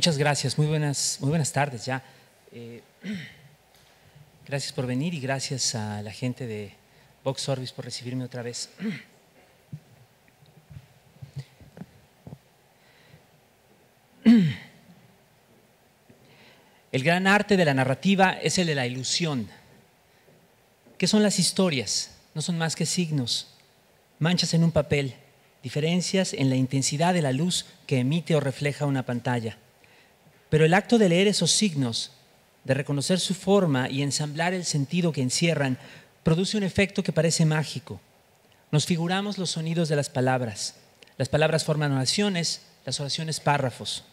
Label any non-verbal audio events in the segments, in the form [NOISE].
Muchas gracias, muy buenas, muy buenas tardes ya. Eh, [CLEARS THROAT] gracias por venir y gracias a la gente de Vox Orbis por recibirme otra vez. [CLEARS THROAT] El gran arte de la narrativa es el de la ilusión. ¿Qué son las historias? No son más que signos, manchas en un papel, diferencias en la intensidad de la luz que emite o refleja una pantalla pero el acto de leer esos signos, de reconocer su forma y ensamblar el sentido que encierran, produce un efecto que parece mágico. Nos figuramos los sonidos de las palabras. Las palabras forman oraciones, las oraciones párrafos.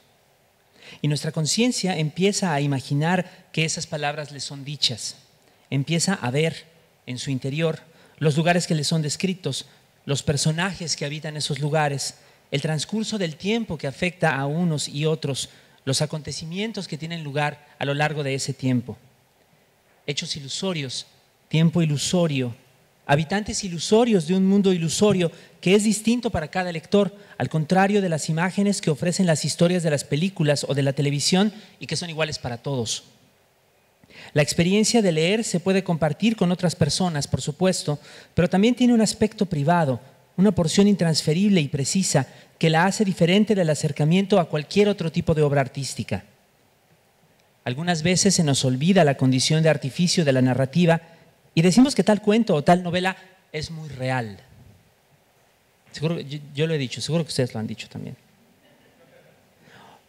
Y nuestra conciencia empieza a imaginar que esas palabras le son dichas. Empieza a ver en su interior los lugares que le son descritos, los personajes que habitan esos lugares, el transcurso del tiempo que afecta a unos y otros, los acontecimientos que tienen lugar a lo largo de ese tiempo. Hechos ilusorios, tiempo ilusorio, habitantes ilusorios de un mundo ilusorio que es distinto para cada lector, al contrario de las imágenes que ofrecen las historias de las películas o de la televisión y que son iguales para todos. La experiencia de leer se puede compartir con otras personas, por supuesto, pero también tiene un aspecto privado, una porción intransferible y precisa que la hace diferente del acercamiento a cualquier otro tipo de obra artística. Algunas veces se nos olvida la condición de artificio de la narrativa y decimos que tal cuento o tal novela es muy real. yo, lo he dicho, seguro que ustedes lo han dicho también.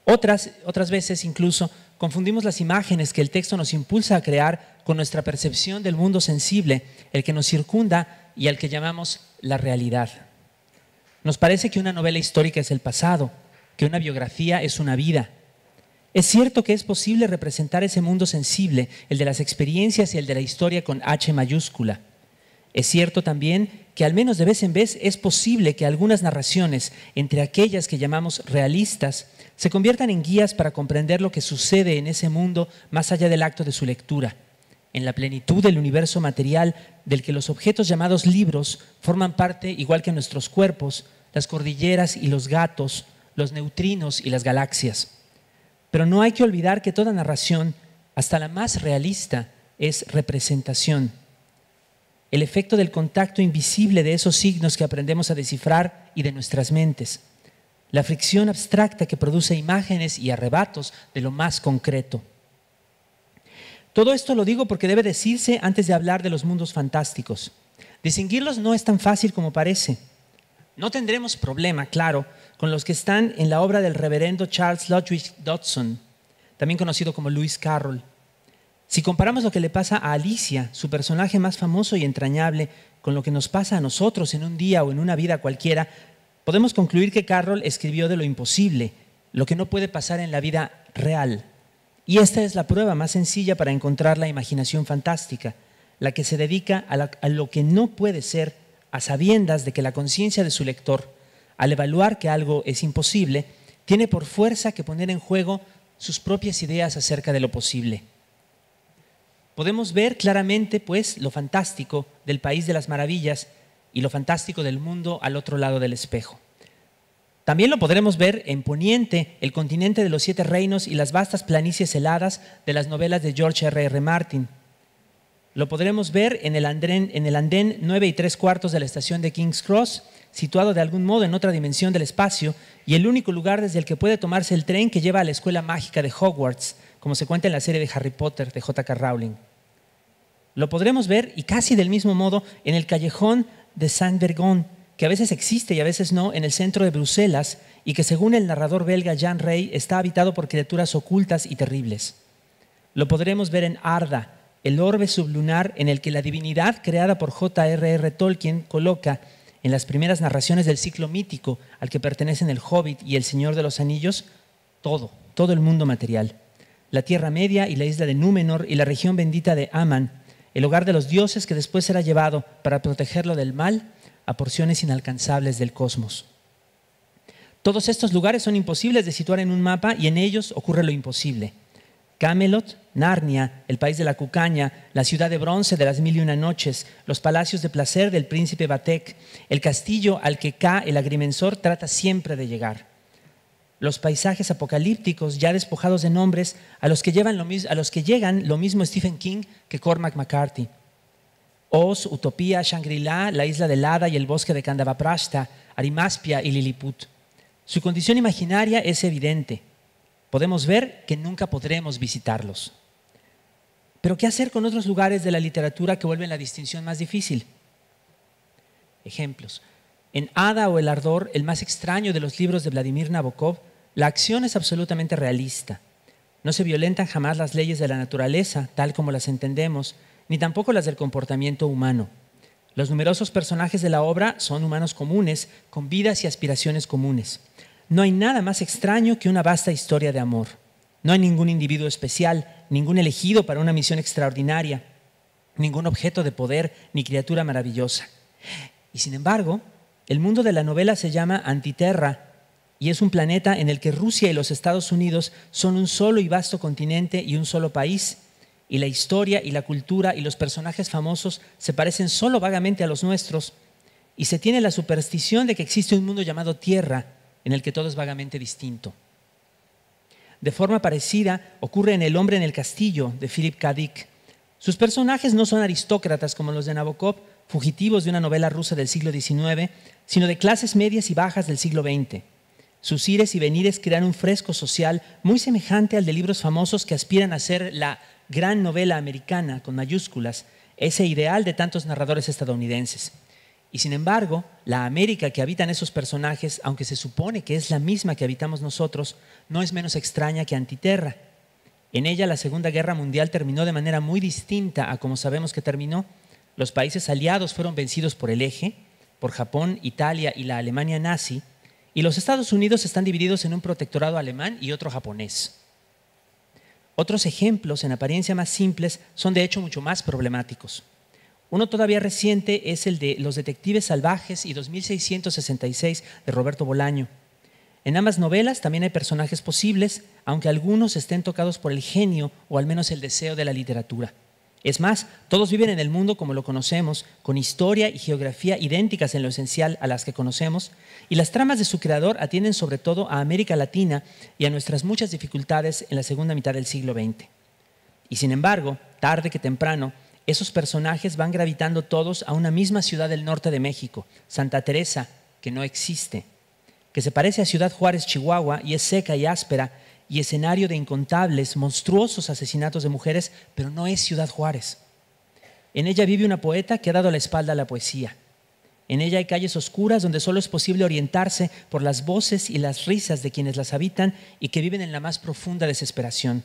Otras, otras veces incluso confundimos las imágenes que el texto nos impulsa a crear con nuestra percepción del mundo sensible, el que nos circunda y al que llamamos la realidad. Nos parece que una novela histórica es el pasado, que una biografía es una vida. Es cierto que es posible representar ese mundo sensible, el de las experiencias y el de la historia con H mayúscula. Es cierto también que al menos de vez en vez es posible que algunas narraciones, entre aquellas que llamamos realistas, se conviertan en guías para comprender lo que sucede en ese mundo más allá del acto de su lectura en la plenitud del universo material del que los objetos llamados libros forman parte igual que nuestros cuerpos, las cordilleras y los gatos, los neutrinos y las galaxias. Pero no hay que olvidar que toda narración, hasta la más realista, es representación. El efecto del contacto invisible de esos signos que aprendemos a descifrar y de nuestras mentes. La fricción abstracta que produce imágenes y arrebatos de lo más concreto. Todo esto lo digo porque debe decirse antes de hablar de los mundos fantásticos. Distinguirlos no es tan fácil como parece. No tendremos problema, claro, con los que están en la obra del reverendo Charles Ludwig Dodson, también conocido como Lewis Carroll. Si comparamos lo que le pasa a Alicia, su personaje más famoso y entrañable, con lo que nos pasa a nosotros en un día o en una vida cualquiera, podemos concluir que Carroll escribió de lo imposible, lo que no puede pasar en la vida real. Y esta es la prueba más sencilla para encontrar la imaginación fantástica, la que se dedica a, lo que no puede ser a sabiendas de que la conciencia de su lector, al evaluar que algo es imposible, tiene por fuerza que poner en juego sus propias ideas acerca de lo posible. Podemos ver claramente, pues, lo fantástico del país de las maravillas y lo fantástico del mundo al otro lado del espejo. También lo podremos ver en Poniente, el continente de los siete reinos y las vastas planicies heladas de las novelas de George R. R. Martin. Lo podremos ver en el, andén, en 9 y 3 cuartos de la estación de King's Cross, situado de algún modo en otra dimensión del espacio y el único lugar desde el que puede tomarse el tren que lleva a la escuela mágica de Hogwarts, como se cuenta en la serie de Harry Potter de J.K. Rowling. Lo podremos ver, y casi del mismo modo, en el callejón de San Vergon, que a veces existe y a veces no, en el centro de Bruselas y que según el narrador belga Jan Rey está habitado por criaturas ocultas y terribles. Lo podremos ver en Arda, el orbe sublunar en el que la divinidad creada por J.R.R. Tolkien coloca en las primeras narraciones del ciclo mítico al que pertenecen el Hobbit y el Señor de los Anillos, todo, todo el mundo material. La Tierra Media y la isla de Númenor y la región bendita de Aman, el hogar de los dioses que después será llevado para protegerlo del mal a porciones inalcanzables del cosmos. Todos estos lugares son imposibles de situar en un mapa y en ellos ocurre lo imposible. Camelot, Narnia, el país de la cucaña, la ciudad de bronce de las mil y una noches, los palacios de placer del príncipe Batek, el castillo al que K, el agrimensor, trata siempre de llegar. Los paisajes apocalípticos ya despojados de nombres a los que, a los que llegan lo mismo Stephen King que Cormac McCarthy. Oz, Utopía, Shangri-La, la isla de Hada y el bosque de Kandavaprashta, Arimaspia y Lilliput. Su condición imaginaria es evidente. Podemos ver que nunca podremos visitarlos. Pero ¿qué hacer con otros lugares de la literatura que vuelven la distinción más difícil? Ejemplos. En Ada o El Ardor, el más extraño de los libros de Vladimir Nabokov, la acción es absolutamente realista. No se violentan jamás las leyes de la naturaleza, tal como las entendemos, ni tampoco las del comportamiento humano. Los numerosos personajes de la obra son humanos comunes, con vidas y aspiraciones comunes. No hay nada más extraño que una vasta historia de amor. No hay ningún individuo especial, ningún elegido para una misión extraordinaria, ningún objeto de poder ni criatura maravillosa. Y sin embargo, el mundo de la novela se llama Antiterra y es un planeta en el que Rusia y los Estados Unidos son un solo y vasto continente y un solo país, y la historia y la cultura y los personajes famosos se parecen solo vagamente a los nuestros y se tiene la superstición de que existe un mundo llamado tierra en el que todo es vagamente distinto. De forma parecida ocurre en El hombre en el castillo de Philip K. Dick. Sus personajes no son aristócratas como los de Nabokov, fugitivos de una novela rusa del siglo XIX, sino de clases medias y bajas del siglo XX. Sus ires y venires crean un fresco social muy semejante al de libros famosos que aspiran a ser la gran novela americana con mayúsculas ese ideal de tantos narradores estadounidenses. Y sin embargo, la América que habitan esos personajes, aunque se supone que es la misma que habitamos nosotros, no es menos extraña que Antiterra. En ella la Segunda Guerra Mundial terminó de manera muy distinta a como sabemos que terminó. Los países aliados fueron vencidos por el eje, por Japón, Italia y la Alemania nazi, y los Estados Unidos están divididos en un protectorado alemán y otro japonés. Otros ejemplos en apariencia más simples son de hecho mucho más problemáticos. Uno todavía reciente es el de Los Detectives Salvajes y 2666 de Roberto Bolaño. En ambas novelas también hay personajes posibles, aunque algunos estén tocados por el genio o al menos el deseo de la literatura. Es más, todos viven en el mundo como lo conocemos, con historia y geografía idénticas en lo esencial a las que conocemos, y las tramas de su creador atienden sobre todo a América Latina y a nuestras muchas dificultades en la segunda mitad del siglo XX. Y sin embargo, tarde que temprano, esos personajes van gravitando todos a una misma ciudad del norte de México, Santa Teresa, que no existe, que se parece a Ciudad Juárez, Chihuahua, y es seca y áspera, y escenario de incontables, monstruosos asesinatos de mujeres, pero no es Ciudad Juárez. En ella vive una poeta que ha dado la espalda a la poesía. En ella hay calles oscuras donde solo es posible orientarse por las voces y las risas de quienes las habitan y que viven en la más profunda desesperación.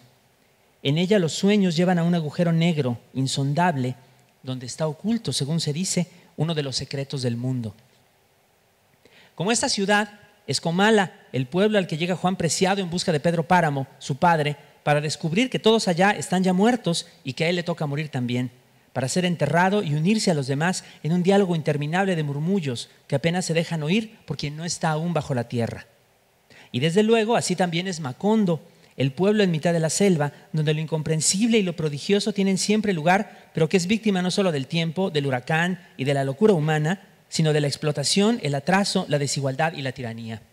En ella los sueños llevan a un agujero negro, insondable, donde está oculto, según se dice, uno de los secretos del mundo. Como esta ciudad, es Comala, el pueblo al que llega Juan Preciado en busca de Pedro Páramo, su padre, para descubrir que todos allá están ya muertos y que a él le toca morir también, para ser enterrado y unirse a los demás en un diálogo interminable de murmullos que apenas se dejan oír por quien no está aún bajo la tierra. Y desde luego así también es Macondo, el pueblo en mitad de la selva, donde lo incomprensible y lo prodigioso tienen siempre lugar, pero que es víctima no solo del tiempo, del huracán y de la locura humana, sino de la explotación, el atraso, la desigualdad y la tiranía.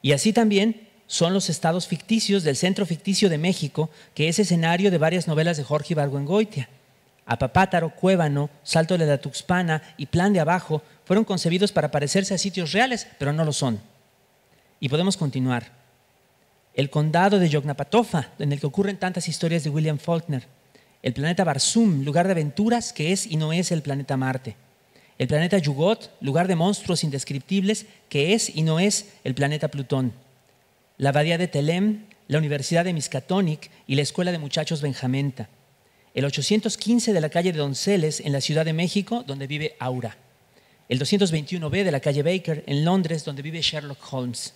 Y así también son los estados ficticios del Centro Ficticio de México, que es escenario de varias novelas de Jorge Ibargüengoitia. Apapátaro, Cuébano, Salto de la Tuxpana y Plan de Abajo fueron concebidos para parecerse a sitios reales, pero no lo son. Y podemos continuar. El condado de Yognapatofa, en el que ocurren tantas historias de William Faulkner. El planeta Barzum, lugar de aventuras que es y no es el planeta Marte el planeta Yugot, lugar de monstruos indescriptibles, que es y no es el planeta Plutón, la abadía de Telem, la Universidad de Miskatonic y la Escuela de Muchachos Benjamenta, el 815 de la calle de Donceles en la Ciudad de México, donde vive Aura, el 221B de la calle Baker en Londres, donde vive Sherlock Holmes.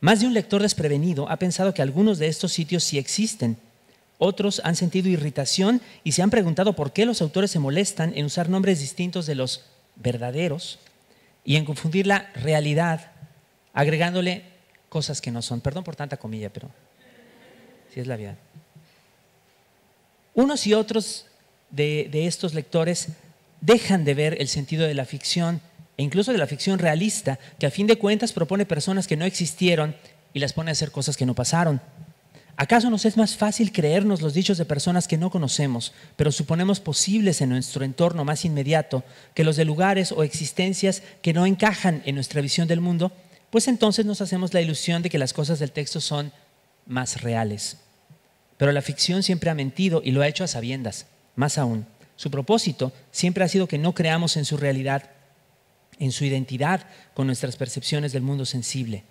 Más de un lector desprevenido ha pensado que algunos de estos sitios sí existen otros han sentido irritación y se han preguntado por qué los autores se molestan en usar nombres distintos de los verdaderos y en confundir la realidad agregándole cosas que no son. Perdón por tanta comilla, pero si es la vida. Unos y otros de estos lectores dejan de ver el sentido de la ficción e incluso de la ficción realista, que a fin de cuentas propone personas que no existieron y las pone a hacer cosas que no pasaron. ¿Acaso nos es más fácil creernos los dichos de personas que no conocemos, pero suponemos posibles en nuestro entorno más inmediato, que los de lugares o existencias que no encajan en nuestra visión del mundo? Pues entonces nos hacemos la ilusión de que las cosas del texto son más reales. Pero la ficción siempre ha mentido y lo ha hecho a sabiendas, más aún. Su propósito siempre ha sido que no creamos en su realidad, en su identidad con nuestras percepciones del mundo sensible.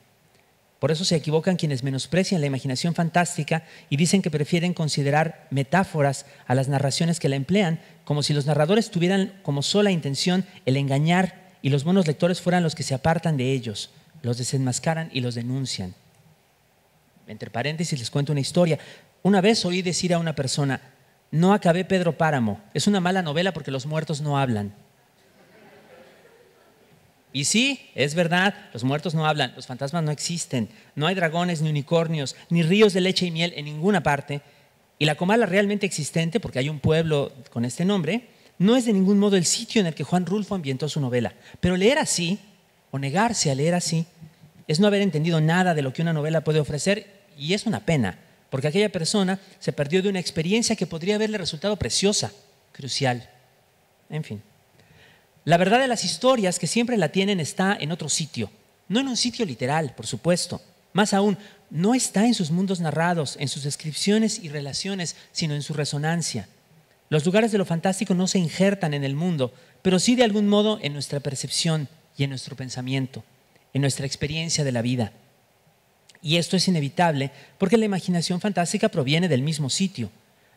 Por eso se equivocan quienes menosprecian la imaginación fantástica y dicen que prefieren considerar metáforas a las narraciones que la emplean, como si los narradores tuvieran como sola intención el engañar y los buenos lectores fueran los que se apartan de ellos, los desenmascaran y los denuncian. Entre paréntesis les cuento una historia. Una vez oí decir a una persona, no acabé Pedro Páramo, es una mala novela porque los muertos no hablan. Y sí, es verdad, los muertos no hablan, los fantasmas no existen, no hay dragones ni unicornios, ni ríos de leche y miel en ninguna parte. Y la comala realmente existente, porque hay un pueblo con este nombre, no es de ningún modo el sitio en el que Juan Rulfo ambientó su novela. Pero leer así, o negarse a leer así, es no haber entendido nada de lo que una novela puede ofrecer y es una pena, porque aquella persona se perdió de una experiencia que podría haberle resultado preciosa, crucial. En fin. La verdad de las historias que siempre la tienen está en otro sitio, no en un sitio literal, por supuesto. Más aún, no está en sus mundos narrados, en sus descripciones y relaciones, sino en su resonancia. Los lugares de lo fantástico no se injertan en el mundo, pero sí de algún modo en nuestra percepción y en nuestro pensamiento, en nuestra experiencia de la vida. Y esto es inevitable porque la imaginación fantástica proviene del mismo sitio,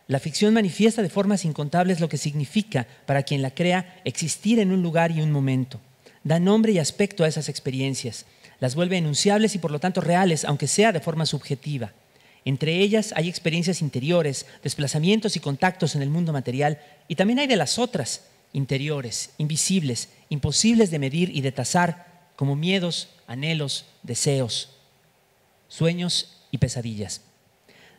la ficción manifiesta de formas incontables lo que significa, para quien la crea, existir en un lugar y un momento. Da nombre y aspecto a esas experiencias. Las vuelve enunciables y por lo tanto reales, aunque sea de forma subjetiva. Entre ellas hay experiencias interiores, desplazamientos y contactos en el mundo material, y también hay de las otras, interiores, invisibles, imposibles de medir y de tasar, como miedos, anhelos, deseos, sueños y pesadillas.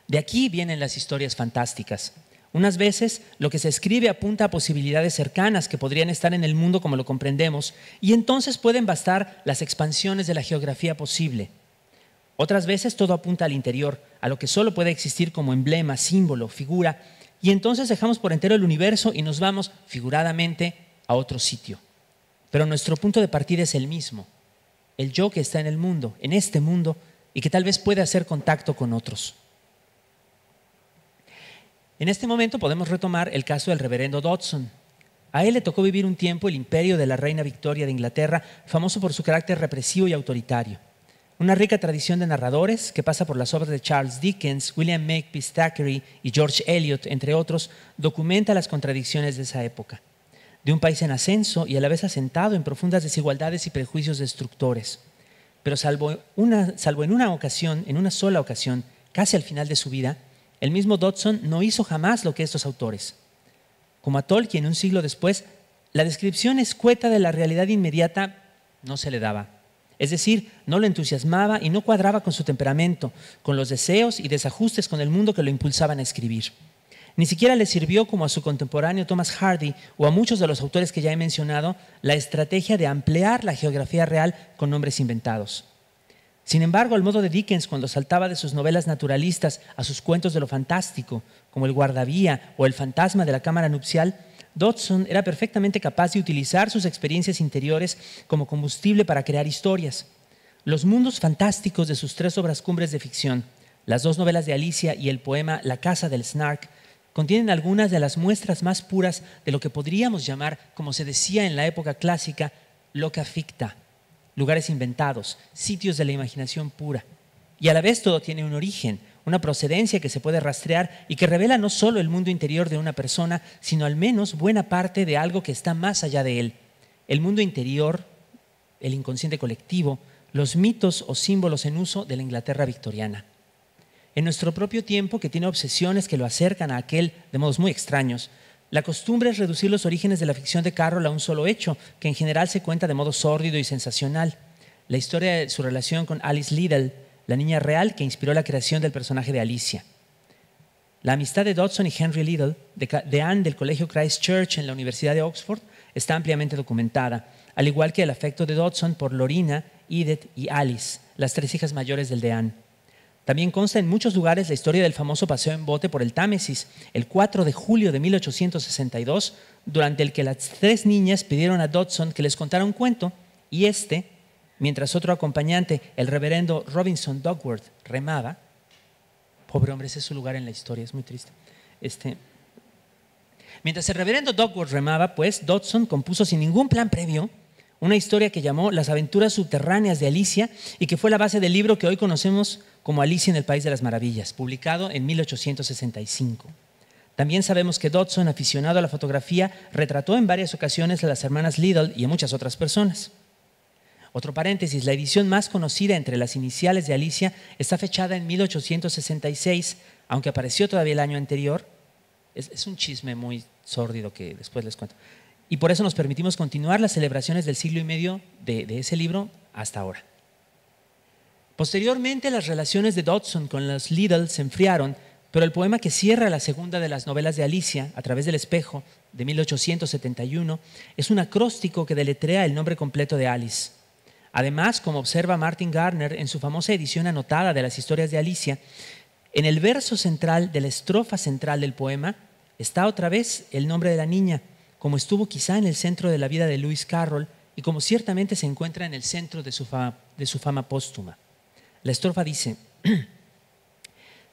De aquí vienen las historias fantásticas. Unas veces lo que se escribe apunta a posibilidades cercanas que podrían estar en el mundo como lo comprendemos, y entonces pueden bastar las expansiones de la geografía posible. Otras veces todo apunta al interior, a lo que solo puede existir como emblema, símbolo, figura, y entonces dejamos por entero el universo y nos vamos, figuradamente, a otro sitio. Pero nuestro punto de partida es el mismo, el yo que está en el mundo, en este mundo, y que tal vez puede hacer contacto con otros. En este momento podemos retomar el caso del reverendo Dodson. A él le tocó vivir un tiempo el imperio de la reina Victoria de Inglaterra, famoso por su carácter represivo y autoritario. Una rica tradición de narradores que pasa por las obras de Charles Dickens, William Makepeace Thackeray y George Eliot, entre otros, documenta las contradicciones de esa época. De un país en ascenso y a la vez asentado en profundas desigualdades y prejuicios destructores. Pero salvo, salvo en una ocasión, en una sola ocasión, casi al final de su vida, el mismo Dodson no hizo jamás lo que estos autores. Como a Tolkien un siglo después, la descripción escueta de la realidad inmediata no se le daba. Es decir, no lo entusiasmaba y no cuadraba con su temperamento, con los deseos y desajustes con el mundo que lo impulsaban a escribir. Ni siquiera le sirvió, como a su contemporáneo Thomas Hardy o a muchos de los autores que ya he mencionado, la estrategia de ampliar la geografía real con nombres inventados. Sin embargo, al modo de Dickens, cuando saltaba de sus novelas naturalistas a sus cuentos de lo fantástico, como El guardavía o El fantasma de la cámara nupcial, Dodson era perfectamente capaz de utilizar sus experiencias interiores como combustible para crear historias. Los mundos fantásticos de sus tres obras cumbres de ficción, las dos novelas de Alicia y el poema La casa del snark, contienen algunas de las muestras más puras de lo que podríamos llamar, como se decía en la época clásica, loca ficta, lugares inventados, sitios de la imaginación pura. Y a la vez todo tiene un origen, una procedencia que se puede rastrear y que revela no solo el mundo interior de una persona, sino al menos buena parte de algo que está más allá de él. El mundo interior, el inconsciente colectivo, los mitos o símbolos en uso de la Inglaterra victoriana. En nuestro propio tiempo, que tiene obsesiones que lo acercan a aquel de modos muy extraños, la costumbre es reducir los orígenes de la ficción de Carroll a un solo hecho, que en general se cuenta de modo sórdido y sensacional. La historia de su relación con Alice Liddell, la niña real que inspiró la creación del personaje de Alicia. La amistad de Dodson y Henry Liddell, Anne del Colegio Christ Church en la Universidad de Oxford, está ampliamente documentada, al igual que el afecto de Dodson por Lorina, Edith y Alice, las tres hijas mayores del deán. También consta en muchos lugares la historia del famoso paseo en bote por el Támesis, el 4 de julio de 1862, durante el que las tres niñas pidieron a Dodson que les contara un cuento, y este, mientras otro acompañante, el reverendo Robinson Dogworth, remaba, pobre hombre, ese es su lugar en la historia, es muy triste. Este, mientras el reverendo Dogworth remaba, pues Dodson compuso sin ningún plan previo una historia que llamó Las aventuras subterráneas de Alicia y que fue la base del libro que hoy conocemos como Alicia en el País de las Maravillas, publicado en 1865. También sabemos que Dodson, aficionado a la fotografía, retrató en varias ocasiones a las hermanas Liddell y a muchas otras personas. Otro paréntesis, la edición más conocida entre las iniciales de Alicia está fechada en 1866, aunque apareció todavía el año anterior. Es, un chisme muy sórdido que después les cuento. Y por eso nos permitimos continuar las celebraciones del siglo y medio de ese libro hasta ahora. Posteriormente, las relaciones de Dodson con los Liddell se enfriaron, pero el poema que cierra la segunda de las novelas de Alicia, A través del espejo, de 1871, es un acróstico que deletrea el nombre completo de Alice. Además, como observa Martin Gardner en su famosa edición anotada de las historias de Alicia, en el verso central de la estrofa central del poema está otra vez el nombre de la niña, como estuvo quizá en el centro de la vida de Lewis Carroll y como ciertamente se encuentra en el centro de su fama póstuma. La estrofa dice, [CLEARS THROAT]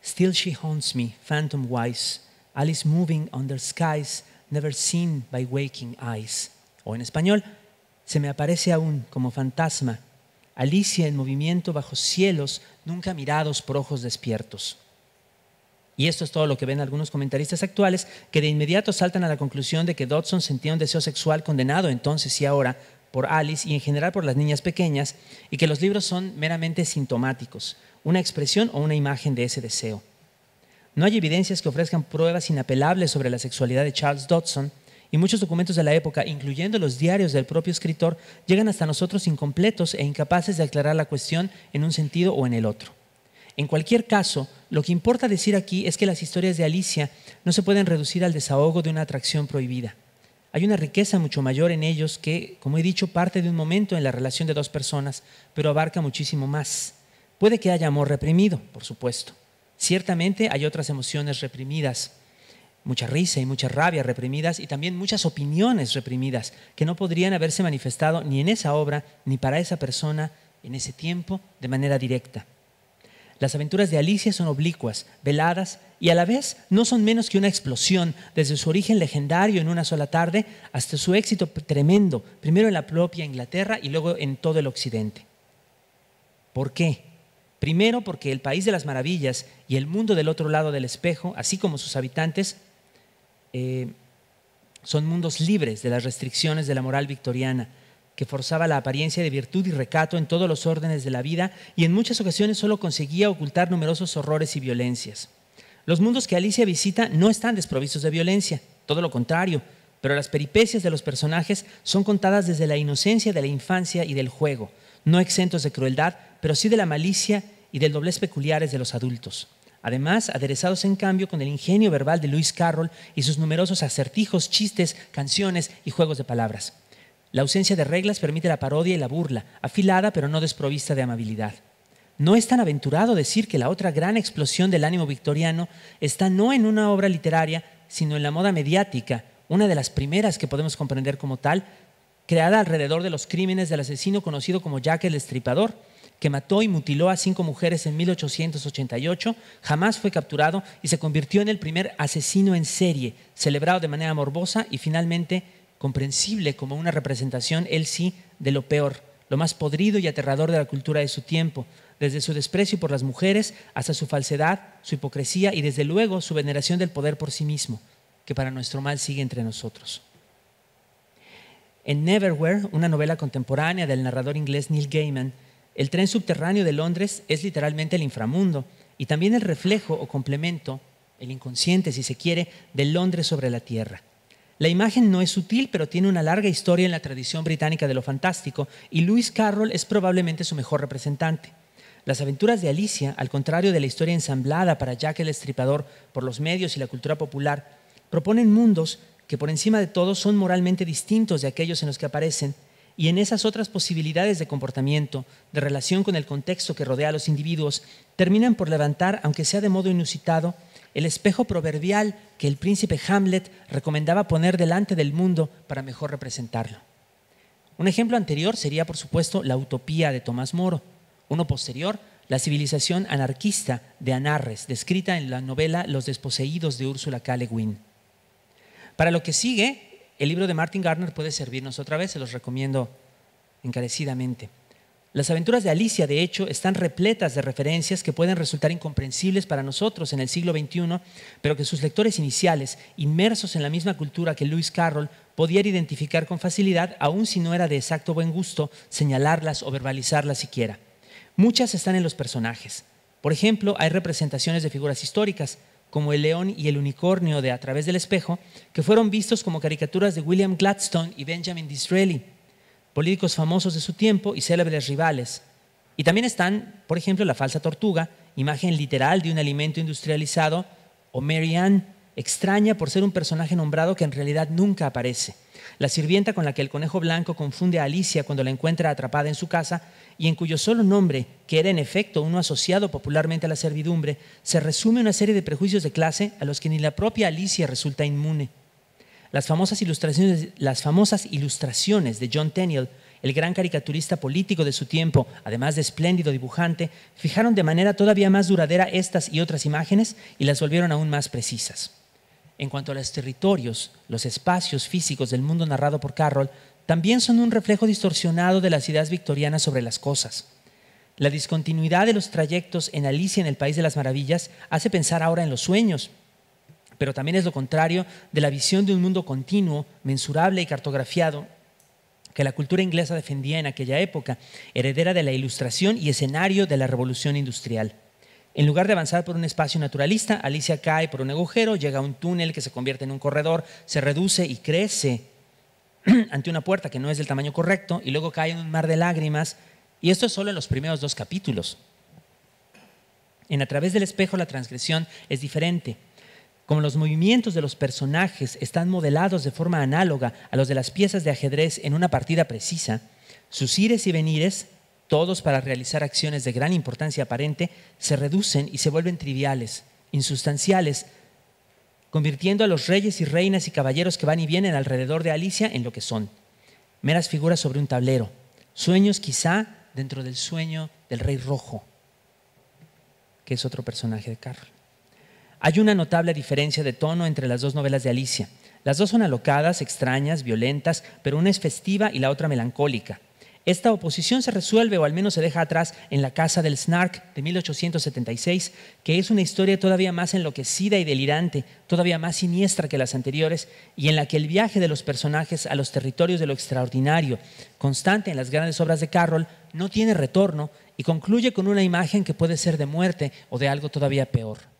Still she haunts me, phantom wise, Alice moving under skies never seen by waking eyes. O en español, se me aparece aún como fantasma, Alicia en movimiento bajo cielos nunca mirados por ojos despiertos. Y esto es todo lo que ven algunos comentaristas actuales, que de inmediato saltan a la conclusión de que Dodson sentía un deseo sexual condenado entonces y ahora por Alice y en general por las niñas pequeñas, y que los libros son meramente sintomáticos, una expresión o una imagen de ese deseo. No hay evidencias que ofrezcan pruebas inapelables sobre la sexualidad de Charles Dodson, y muchos documentos de la época, incluyendo los diarios del propio escritor, llegan hasta nosotros incompletos e incapaces de aclarar la cuestión en un sentido o en el otro. En cualquier caso, lo que importa decir aquí es que las historias de Alicia no se pueden reducir al desahogo de una atracción prohibida. Hay una riqueza mucho mayor en ellos que, como he dicho, parte de un momento en la relación de dos personas, pero abarca muchísimo más. Puede que haya amor reprimido, por supuesto. Ciertamente hay otras emociones reprimidas, mucha risa y mucha rabia reprimidas y también muchas opiniones reprimidas que no podrían haberse manifestado ni en esa obra, ni para esa persona, en ese tiempo, de manera directa. Las aventuras de Alicia son oblicuas, veladas y a la vez no son menos que una explosión desde su origen legendario en una sola tarde hasta su éxito tremendo, primero en la propia Inglaterra y luego en todo el Occidente. ¿Por qué? Primero porque el país de las maravillas y el mundo del otro lado del espejo, así como sus habitantes, eh, son mundos libres de las restricciones de la moral victoriana que forzaba la apariencia de virtud y recato en todos los órdenes de la vida y en muchas ocasiones solo conseguía ocultar numerosos horrores y violencias. Los mundos que Alicia visita no están desprovistos de violencia, todo lo contrario, pero las peripecias de los personajes son contadas desde la inocencia de la infancia y del juego, no exentos de crueldad, pero sí de la malicia y del doblez peculiares de los adultos. Además, aderezados en cambio con el ingenio verbal de Luis Carroll y sus numerosos acertijos, chistes, canciones y juegos de palabras. La ausencia de reglas permite la parodia y la burla, afilada pero no desprovista de amabilidad. No es tan aventurado decir que la otra gran explosión del ánimo victoriano está no en una obra literaria, sino en la moda mediática, una de las primeras que podemos comprender como tal, creada alrededor de los crímenes del asesino conocido como Jack el Estripador, que mató y mutiló a cinco mujeres en 1888, jamás fue capturado y se convirtió en el primer asesino en serie, celebrado de manera morbosa y finalmente comprensible como una representación, él sí, de lo peor, lo más podrido y aterrador de la cultura de su tiempo, desde su desprecio por las mujeres hasta su falsedad, su hipocresía y desde luego su veneración del poder por sí mismo, que para nuestro mal sigue entre nosotros. En Neverwhere, una novela contemporánea del narrador inglés Neil Gaiman, el tren subterráneo de Londres es literalmente el inframundo y también el reflejo o complemento, el inconsciente si se quiere, de Londres sobre la Tierra. La imagen no es sutil, pero tiene una larga historia en la tradición británica de lo fantástico, y Lewis Carroll es probablemente su mejor representante. Las aventuras de Alicia, al contrario de la historia ensamblada para Jack el Estripador por los medios y la cultura popular, proponen mundos que por encima de todo son moralmente distintos de aquellos en los que aparecen, y en esas otras posibilidades de comportamiento, de relación con el contexto que rodea a los individuos, terminan por levantar, aunque sea de modo inusitado, el espejo proverbial que el príncipe Hamlet recomendaba poner delante del mundo para mejor representarlo. Un ejemplo anterior sería, por supuesto, la utopía de Tomás Moro. Uno posterior, la civilización anarquista de Anarres, descrita en la novela Los desposeídos de Úrsula K. Le Guin. Para lo que sigue, el libro de Martin Gardner puede servirnos otra vez, se los recomiendo encarecidamente. Las aventuras de Alicia, de hecho, están repletas de referencias que pueden resultar incomprensibles para nosotros en el siglo XXI, pero que sus lectores iniciales, inmersos en la misma cultura que Lewis Carroll, podían identificar con facilidad, aun si no era de exacto buen gusto señalarlas o verbalizarlas siquiera. Muchas están en los personajes. Por ejemplo, hay representaciones de figuras históricas, como el león y el unicornio de A través del espejo, que fueron vistos como caricaturas de William Gladstone y Benjamin Disraeli políticos famosos de su tiempo y célebres rivales. Y también están, por ejemplo, la falsa tortuga, imagen literal de un alimento industrializado, o Mary Ann, extraña por ser un personaje nombrado que en realidad nunca aparece. La sirvienta con la que el conejo blanco confunde a Alicia cuando la encuentra atrapada en su casa y en cuyo solo nombre, que era en efecto uno asociado popularmente a la servidumbre, se resume una serie de prejuicios de clase a los que ni la propia Alicia resulta inmune. Las famosas ilustraciones, de John Tenniel, el gran caricaturista político de su tiempo, además de espléndido dibujante, fijaron de manera todavía más duradera estas y otras imágenes y las volvieron aún más precisas. En cuanto a los territorios, los espacios físicos del mundo narrado por Carroll también son un reflejo distorsionado de las ideas victorianas sobre las cosas. La discontinuidad de los trayectos en Alicia en el País de las Maravillas hace pensar ahora en los sueños, pero también es lo contrario de la visión de un mundo continuo, mensurable y cartografiado que la cultura inglesa defendía en aquella época, heredera de la ilustración y escenario de la revolución industrial. En lugar de avanzar por un espacio naturalista, Alicia cae por un agujero, llega a un túnel que se convierte en un corredor, se reduce y crece [CLEARS THROAT] ante una puerta que no es del tamaño correcto y luego cae en un mar de lágrimas. Y esto es solo en los primeros dos capítulos. En A través del espejo la transgresión es diferente. Como los movimientos de los personajes están modelados de forma análoga a los de las piezas de ajedrez en una partida precisa, sus ires y venires, todos para realizar acciones de gran importancia aparente, se reducen y se vuelven triviales, insustanciales, convirtiendo a los reyes y reinas y caballeros que van y vienen alrededor de Alicia en lo que son, meras figuras sobre un tablero, sueños quizá dentro del sueño del rey rojo, que es otro personaje de Carl. Hay una notable diferencia de tono entre las dos novelas de Alicia. Las dos son alocadas, extrañas, violentas, pero una es festiva y la otra melancólica. Esta oposición se resuelve o al menos se deja atrás en La Casa del Snark de 1876, que es una historia todavía más enloquecida y delirante, todavía más siniestra que las anteriores, y en la que el viaje de los personajes a los territorios de lo extraordinario, constante en las grandes obras de Carroll, no tiene retorno y concluye con una imagen que puede ser de muerte o de algo todavía peor.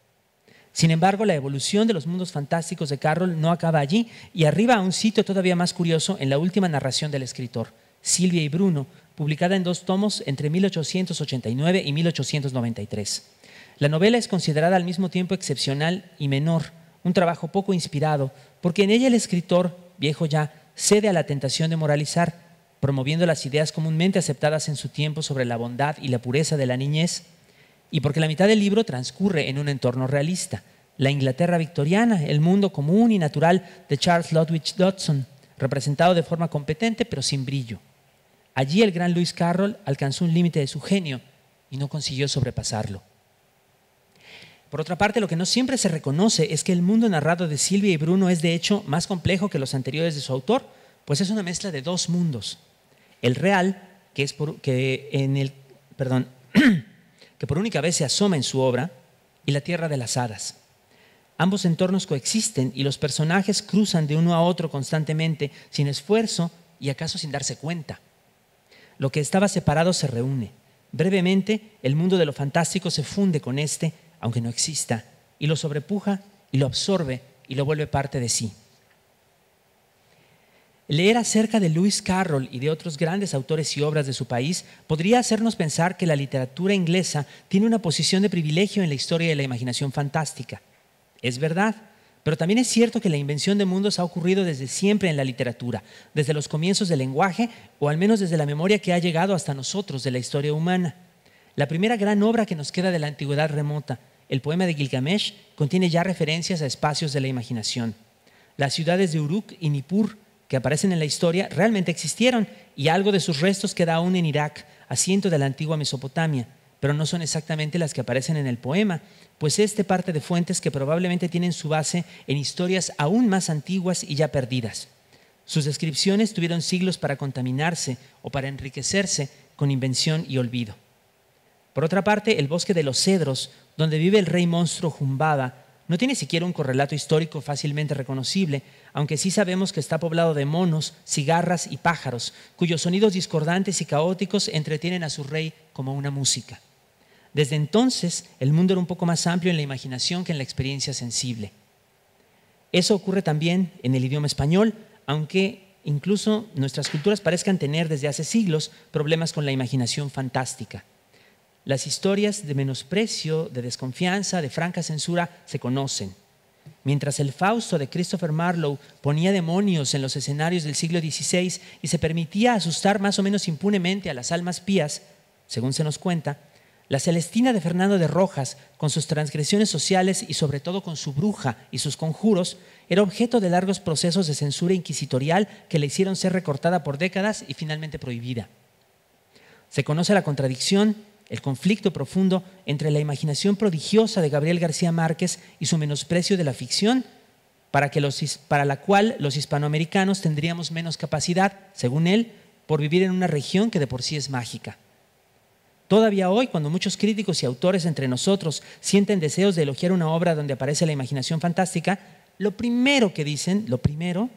Sin embargo, la evolución de los mundos fantásticos de Carroll no acaba allí y arriba a un sitio todavía más curioso en la última narración del escritor, Silvia y Bruno, publicada en dos tomos entre 1889 y 1893. La novela es considerada al mismo tiempo excepcional y menor, un trabajo poco inspirado, porque en ella el escritor, viejo ya, cede a la tentación de moralizar, promoviendo las ideas comúnmente aceptadas en su tiempo sobre la bondad y la pureza de la niñez, y porque la mitad del libro transcurre en un entorno realista, la Inglaterra victoriana, el mundo común y natural de Charles Ludwig Dodson, representado de forma competente pero sin brillo. Allí el gran Lewis Carroll alcanzó un límite de su genio y no consiguió sobrepasarlo. Por otra parte, lo que no siempre se reconoce es que el mundo narrado de Silvia y Bruno es de hecho más complejo que los anteriores de su autor, pues es una mezcla de dos mundos. El real, que es por, en el, perdón, [CLEARS THROAT] que por única vez se asoma en su obra, y la Tierra de las Hadas. Ambos entornos coexisten y los personajes cruzan de uno a otro constantemente, sin esfuerzo y acaso sin darse cuenta. Lo que estaba separado se reúne. Brevemente, el mundo de lo fantástico se funde con este, aunque no exista, y lo sobrepuja y lo absorbe y lo vuelve parte de sí. Leer acerca de Lewis Carroll y de otros grandes autores y obras de su país podría hacernos pensar que la literatura inglesa tiene una posición de privilegio en la historia de la imaginación fantástica. Es verdad, pero también es cierto que la invención de mundos ha ocurrido desde siempre en la literatura, desde los comienzos del lenguaje o al menos desde la memoria que ha llegado hasta nosotros de la historia humana. La primera gran obra que nos queda de la antigüedad remota, el poema de Gilgamesh, contiene ya referencias a espacios de la imaginación. Las ciudades de Uruk y Nippur que aparecen en la historia realmente existieron y algo de sus restos queda aún en Irak, asiento de la antigua Mesopotamia, pero no son exactamente las que aparecen en el poema, pues este parte de fuentes que probablemente tienen su base en historias aún más antiguas y ya perdidas. Sus descripciones tuvieron siglos para contaminarse o para enriquecerse con invención y olvido. Por otra parte, el bosque de los cedros, donde vive el rey monstruo Jumbaba, no tiene siquiera un correlato histórico fácilmente reconocible, aunque sí sabemos que está poblado de monos, cigarras y pájaros, cuyos sonidos discordantes y caóticos entretienen a su rey como una música. Desde entonces, el mundo era un poco más amplio en la imaginación que en la experiencia sensible. Eso ocurre también en el idioma español, aunque incluso nuestras culturas parezcan tener desde hace siglos problemas con la imaginación fantástica. Las historias de menosprecio, de desconfianza, de franca censura se conocen. Mientras el Fausto de Christopher Marlowe ponía demonios en los escenarios del siglo XVI y se permitía asustar más o menos impunemente a las almas pías, según se nos cuenta, la Celestina de Fernando de Rojas, con sus transgresiones sociales y sobre todo con su bruja y sus conjuros, era objeto de largos procesos de censura inquisitorial que la hicieron ser recortada por décadas y finalmente prohibida. Se conoce la contradicción el conflicto profundo entre la imaginación prodigiosa de Gabriel García Márquez y su menosprecio de la ficción, para, la cual los hispanoamericanos tendríamos menos capacidad, según él, por vivir en una región que de por sí es mágica. Todavía hoy, cuando muchos críticos y autores entre nosotros sienten deseos de elogiar una obra donde aparece la imaginación fantástica, lo primero que dicen, lo primero,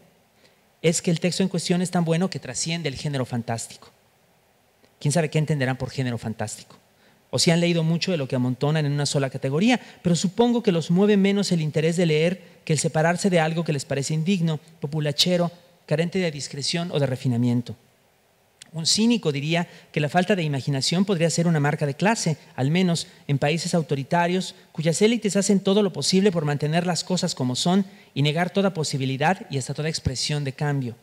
es que el texto en cuestión es tan bueno que trasciende el género fantástico quién sabe qué entenderán por género fantástico. O si han leído mucho de lo que amontonan en una sola categoría, pero supongo que los mueve menos el interés de leer que el separarse de algo que les parece indigno, populachero, carente de discreción o de refinamiento. Un cínico diría que la falta de imaginación podría ser una marca de clase, al menos en países autoritarios cuyas élites hacen todo lo posible por mantener las cosas como son y negar toda posibilidad y hasta toda expresión de cambio.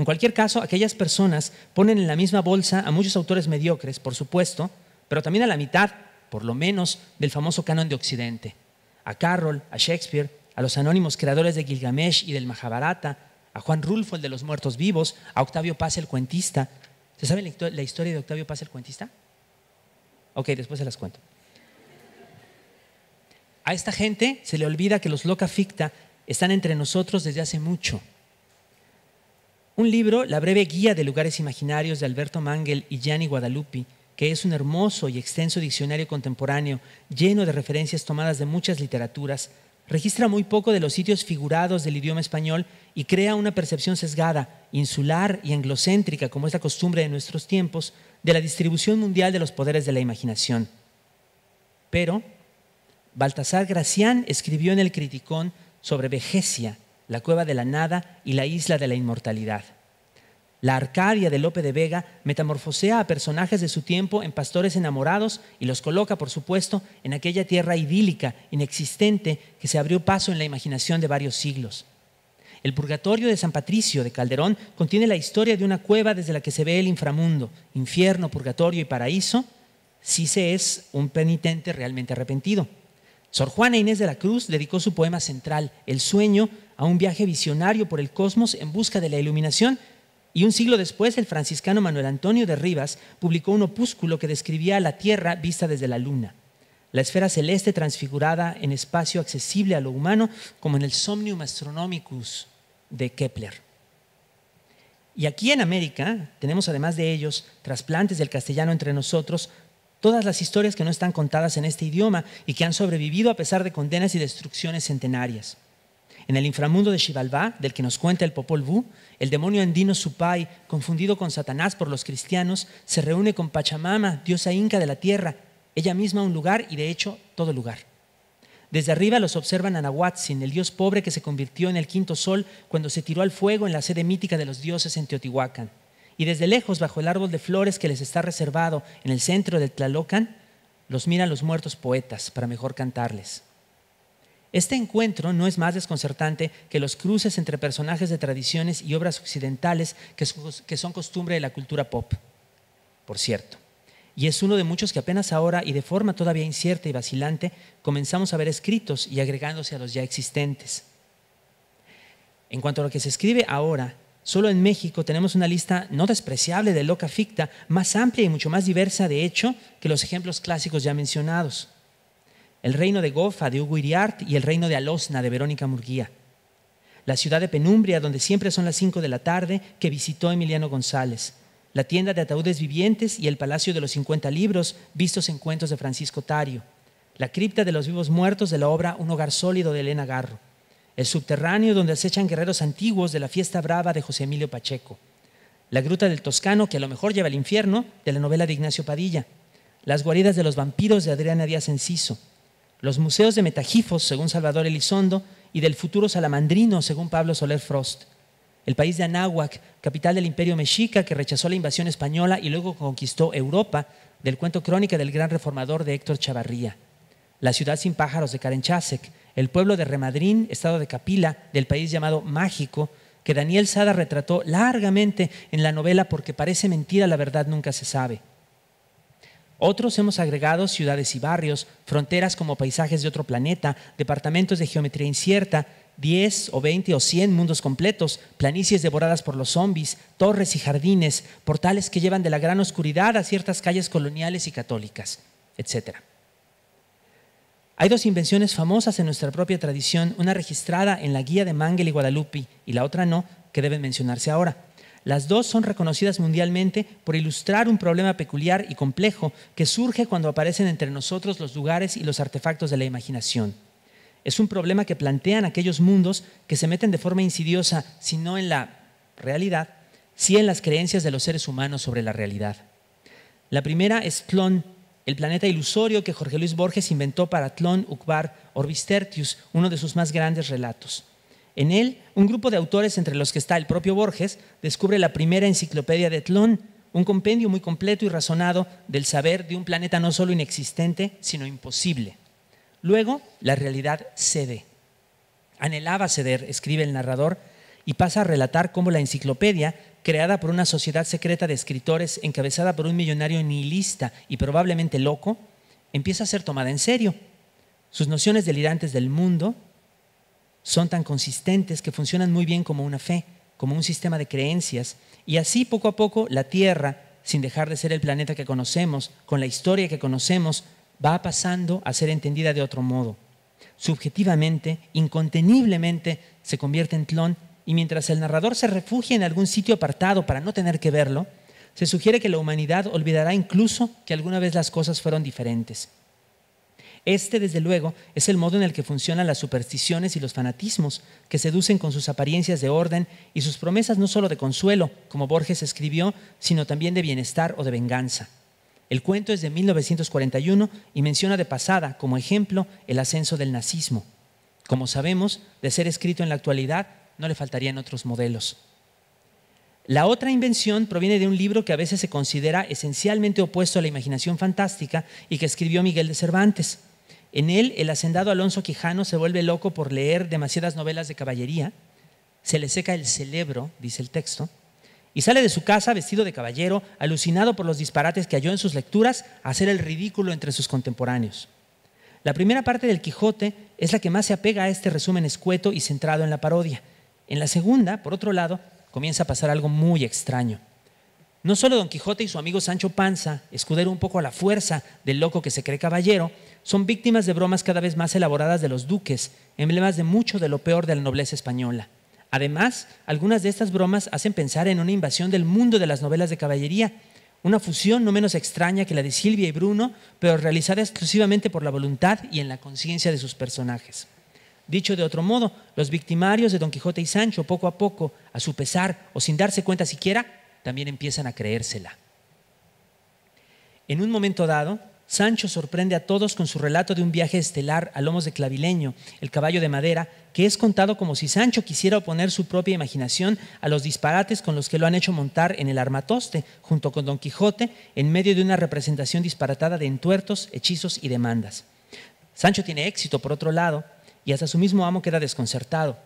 En cualquier caso, aquellas personas ponen en la misma bolsa a muchos autores mediocres, por supuesto, pero también a la mitad, por lo menos, del famoso canon de Occidente. A Carroll, a Shakespeare, a los anónimos creadores de Gilgamesh y del Mahabharata, a Juan Rulfo, el de los muertos vivos, a Octavio Paz, el cuentista. ¿Se sabe la historia de Octavio Paz, el cuentista? Ok, después se las cuento. A esta gente se le olvida que los loca ficta están entre nosotros desde hace mucho un libro, La breve guía de lugares imaginarios de Alberto Mangel y Gianni Guadalupe, que es un hermoso y extenso diccionario contemporáneo lleno de referencias tomadas de muchas literaturas, registra muy poco de los sitios figurados del idioma español y crea una percepción sesgada, insular y anglocéntrica, como es la costumbre de nuestros tiempos, de la distribución mundial de los poderes de la imaginación. Pero Baltasar Gracián escribió en el Criticón sobre Vejecia, la cueva de la nada y la isla de la inmortalidad. La Arcadia de Lope de Vega metamorfosea a personajes de su tiempo en pastores enamorados y los coloca, por supuesto, en aquella tierra idílica, inexistente, que se abrió paso en la imaginación de varios siglos. El Purgatorio de San Patricio de Calderón contiene la historia de una cueva desde la que se ve el inframundo, infierno, purgatorio y paraíso, si se es un penitente realmente arrepentido. Sor Juana Inés de la Cruz dedicó su poema central, El sueño, a un viaje visionario por el cosmos en busca de la iluminación, y un siglo después el franciscano Manuel Antonio de Rivas publicó un opúsculo que describía la Tierra vista desde la Luna, la esfera celeste transfigurada en espacio accesible a lo humano, como en el Somnium Astronomicus de Kepler. Y aquí en América tenemos además de ellos trasplantes del castellano entre nosotros todas las historias que no están contadas en este idioma y que han sobrevivido a pesar de condenas y destrucciones centenarias. En el inframundo de Xibalbá, del que nos cuenta el Popol Vuh, el demonio andino Supai, confundido con Satanás por los cristianos, se reúne con Pachamama, diosa inca de la tierra, ella misma un lugar y de hecho todo lugar. Desde arriba los observan a el dios pobre que se convirtió en el quinto sol cuando se tiró al fuego en la sede mítica de los dioses en Teotihuacán y desde lejos, bajo el árbol de flores que les está reservado en el centro del Tlalocan, los miran los muertos poetas para mejor cantarles. Este encuentro no es más desconcertante que los cruces entre personajes de tradiciones y obras occidentales que son costumbre de la cultura pop, por cierto. Y es uno de muchos que apenas ahora y de forma todavía incierta y vacilante comenzamos a ver escritos y agregándose a los ya existentes. En cuanto a lo que se escribe ahora, Solo en México tenemos una lista no despreciable de loca ficta, más amplia y mucho más diversa, de hecho, que los ejemplos clásicos ya mencionados. El reino de Gofa de Hugo Iriart y el reino de Alosna de Verónica Murguía. La ciudad de Penumbria, donde siempre son las 5 de la tarde, que visitó Emiliano González. La tienda de ataúdes vivientes y el palacio de los 50 libros, vistos en cuentos de Francisco Tario. La cripta de los vivos muertos de la obra Un hogar sólido de Elena Garro el subterráneo donde acechan guerreros antiguos de la fiesta brava de José Emilio Pacheco, la gruta del Toscano, que a lo mejor lleva al infierno, de la novela de Ignacio Padilla, las guaridas de los vampiros de Adriana Díaz Enciso, los museos de Metajifos, según Salvador Elizondo, y del futuro salamandrino, según Pablo Soler Frost, el país de Anáhuac, capital del imperio mexica que rechazó la invasión española y luego conquistó Europa, del cuento Crónica del gran reformador de Héctor Chavarría, la ciudad sin pájaros de Karen Chasek, el pueblo de Remadrín, estado de Capila, del país llamado Mágico, que Daniel Sada retrató largamente en la novela porque parece mentira, la verdad nunca se sabe. Otros hemos agregado ciudades y barrios, fronteras como paisajes de otro planeta, departamentos de geometría incierta, 10 o 20 o 100 mundos completos, planicies devoradas por los zombies, torres y jardines, portales que llevan de la gran oscuridad a ciertas calles coloniales y católicas, etcétera. Hay dos invenciones famosas en nuestra propia tradición, una registrada en la guía de Mangel y Guadalupe y la otra no, que deben mencionarse ahora. Las dos son reconocidas mundialmente por ilustrar un problema peculiar y complejo que surge cuando aparecen entre nosotros los lugares y los artefactos de la imaginación. Es un problema que plantean aquellos mundos que se meten de forma insidiosa, si no en la realidad, sí si en las creencias de los seres humanos sobre la realidad. La primera es Plon el planeta ilusorio que Jorge Luis Borges inventó para Tlón Ukbar Orbistertius, uno de sus más grandes relatos. En él, un grupo de autores, entre los que está el propio Borges, descubre la primera enciclopedia de Tlón, un compendio muy completo y razonado del saber de un planeta no solo inexistente, sino imposible. Luego, la realidad cede. Anhelaba ceder, escribe el narrador, y pasa a relatar cómo la enciclopedia creada por una sociedad secreta de escritores encabezada por un millonario nihilista y probablemente loco, empieza a ser tomada en serio. Sus nociones delirantes del mundo son tan consistentes que funcionan muy bien como una fe, como un sistema de creencias, y así poco a poco la Tierra, sin dejar de ser el planeta que conocemos, con la historia que conocemos, va pasando a ser entendida de otro modo. Subjetivamente, inconteniblemente, se convierte en tlón y mientras el narrador se refugia en algún sitio apartado para no tener que verlo, se sugiere que la humanidad olvidará incluso que alguna vez las cosas fueron diferentes. Este, desde luego, es el modo en el que funcionan las supersticiones y los fanatismos, que seducen con sus apariencias de orden y sus promesas no solo de consuelo, como Borges escribió, sino también de bienestar o de venganza. El cuento es de 1941 y menciona de pasada, como ejemplo, el ascenso del nazismo. Como sabemos, de ser escrito en la actualidad, no le faltarían otros modelos. La otra invención proviene de un libro que a veces se considera esencialmente opuesto a la imaginación fantástica y que escribió Miguel de Cervantes. En él, el hacendado Alonso Quijano se vuelve loco por leer demasiadas novelas de caballería, se le seca el cerebro, dice el texto, y sale de su casa vestido de caballero, alucinado por los disparates que halló en sus lecturas, a hacer el ridículo entre sus contemporáneos. La primera parte del Quijote es la que más se apega a este resumen escueto y centrado en la parodia. En la segunda, por otro lado, comienza a pasar algo muy extraño. No solo Don Quijote y su amigo Sancho Panza, escudero un poco a la fuerza del loco que se cree caballero, son víctimas de bromas cada vez más elaboradas de los duques, emblemas de mucho de lo peor de la nobleza española. Además, algunas de estas bromas hacen pensar en una invasión del mundo de las novelas de caballería, una fusión no menos extraña que la de Silvia y Bruno, pero realizada exclusivamente por la voluntad y en la conciencia de sus personajes. Dicho de otro modo, los victimarios de Don Quijote y Sancho, poco a poco, a su pesar o sin darse cuenta siquiera, también empiezan a creérsela. En un momento dado, Sancho sorprende a todos con su relato de un viaje estelar a lomos de Clavileño, el caballo de madera, que es contado como si Sancho quisiera oponer su propia imaginación a los disparates con los que lo han hecho montar en el armatoste, junto con Don Quijote, en medio de una representación disparatada de entuertos, hechizos y demandas. Sancho tiene éxito, por otro lado, y hasta su mismo amo queda desconcertado.